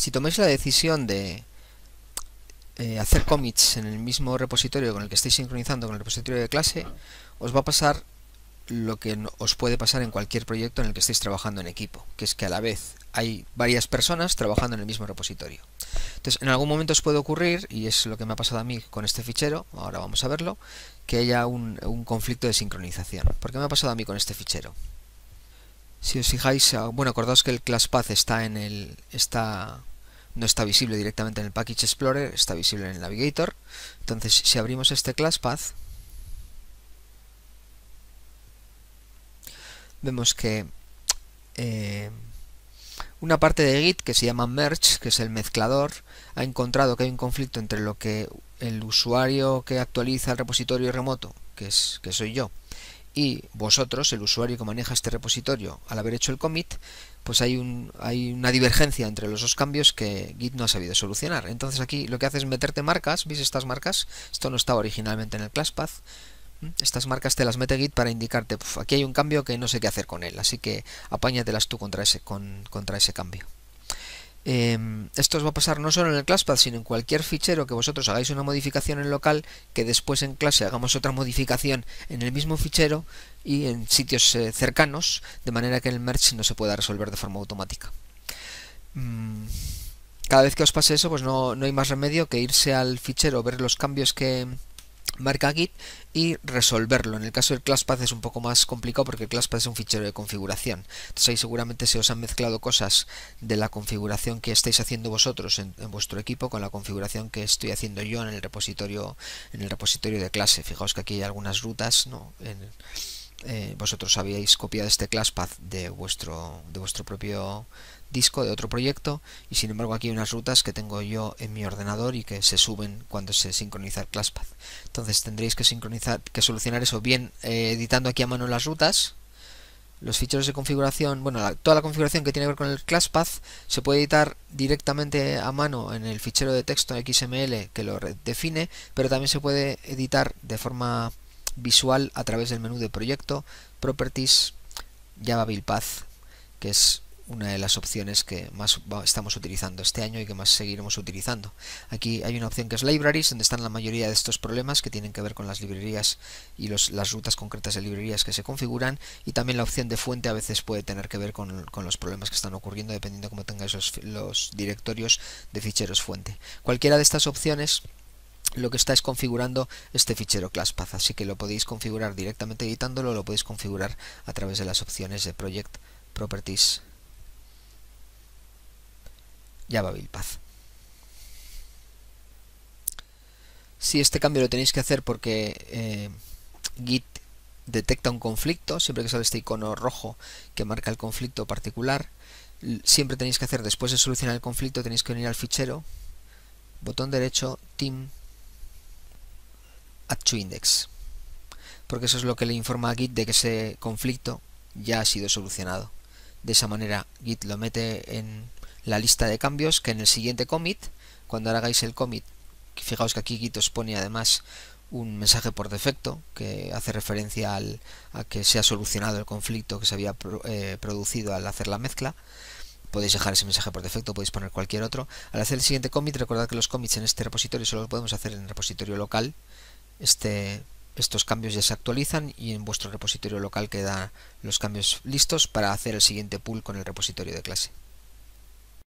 si tomáis la decisión de eh, hacer commits en el mismo repositorio con el que estáis sincronizando con el repositorio de clase, os va a pasar lo que os puede pasar en cualquier proyecto en el que estéis trabajando en equipo, que es que a la vez hay varias personas trabajando en el mismo repositorio. Entonces, en algún momento os puede ocurrir, y es lo que me ha pasado a mí con este fichero, ahora vamos a verlo, que haya un, conflicto de sincronización. ¿Por qué me ha pasado a mí con este fichero? Si os fijáis, ah, bueno, acordaos que el classpath está en el, está no está visible directamente en el Package Explorer, está visible en el Navigator. Entonces, si abrimos este ClassPath, vemos que eh, una parte de Git que se llama merge, que es el mezclador, ha encontrado que hay un conflicto entre lo que el usuario que actualiza el repositorio remoto, que, es, que soy yo, y vosotros, el usuario que maneja este repositorio, al haber hecho el commit, pues hay, un, hay una divergencia entre los dos cambios que Git no ha sabido solucionar. Entonces aquí lo que hace es meterte marcas, ¿veis estas marcas? Esto no estaba originalmente en el ClassPath. ¿Mm? Estas marcas te las mete Git para indicarte, aquí hay un cambio que no sé qué hacer con él, así que apáñatelas tú contra ese, con, contra ese cambio. Em, esto os va a pasar no solo en el ClassPad, sino en cualquier fichero que vosotros hagáis una modificación en local, que después en clase hagamos otra modificación en el mismo fichero y en sitios eh, cercanos, de manera que el merge no se pueda resolver de forma automática. Mm, cada vez que os pase eso, pues no, no hay más remedio que irse al fichero, ver los cambios que, marca git y resolverlo. En el caso del ClassPath es un poco más complicado porque el ClassPath es un fichero de configuración. Entonces ahí seguramente se os han mezclado cosas de la configuración que estáis haciendo vosotros en, vuestro equipo con la configuración que estoy haciendo yo en el repositorio en el repositorio de clase. Fijaos que aquí hay algunas rutas, ¿no? Eh, vosotros habíais copiado este ClassPath de vuestro de vuestro propio disco de otro proyecto y sin embargo aquí hay unas rutas que tengo yo en mi ordenador y que se suben cuando se sincroniza el ClassPath. Entonces tendréis que sincronizar, que solucionar eso bien eh, editando aquí a mano las rutas. Los ficheros de configuración, bueno, toda la configuración que tiene que ver con el ClassPath se puede editar directamente a mano en el fichero de texto XML que lo define, pero también se puede editar de forma visual a través del menú de proyecto, properties, Java Build Path, que es una de las opciones que más estamos utilizando este año y que más seguiremos utilizando. Aquí hay una opción que es Libraries, donde están la mayoría de estos problemas que tienen que ver con las librerías y las rutas concretas de librerías que se configuran y también la opción de fuente a veces puede tener que ver con, los problemas que están ocurriendo dependiendo de cómo tengáis los, directorios de ficheros fuente. Cualquiera de estas opciones lo que está es configurando este fichero ClassPath, así que lo podéis configurar directamente editándolo, lo podéis configurar a través de las opciones de Project Properties ya Java paz. Si este cambio lo tenéis que hacer porque eh, Git detecta un conflicto, siempre que sale este icono rojo que marca el conflicto particular, siempre tenéis que hacer, después de solucionar el conflicto, tenéis que venir al fichero, botón derecho, team, add to index, porque eso es lo que le informa a Git de que ese conflicto ya ha sido solucionado. De esa manera Git lo mete en la lista de cambios que en el siguiente commit, cuando hagáis el commit, fijaos que aquí Git os pone además un mensaje por defecto que hace referencia al, a que se ha solucionado el conflicto que se había eh, producido al hacer la mezcla. Podéis dejar ese mensaje por defecto, podéis poner cualquier otro. Al hacer el siguiente commit, recordad que los commits en este repositorio solo los podemos hacer en el repositorio local. Este, estos cambios ya se actualizan y en vuestro repositorio local quedan los cambios listos para hacer el siguiente pull con el repositorio de clase.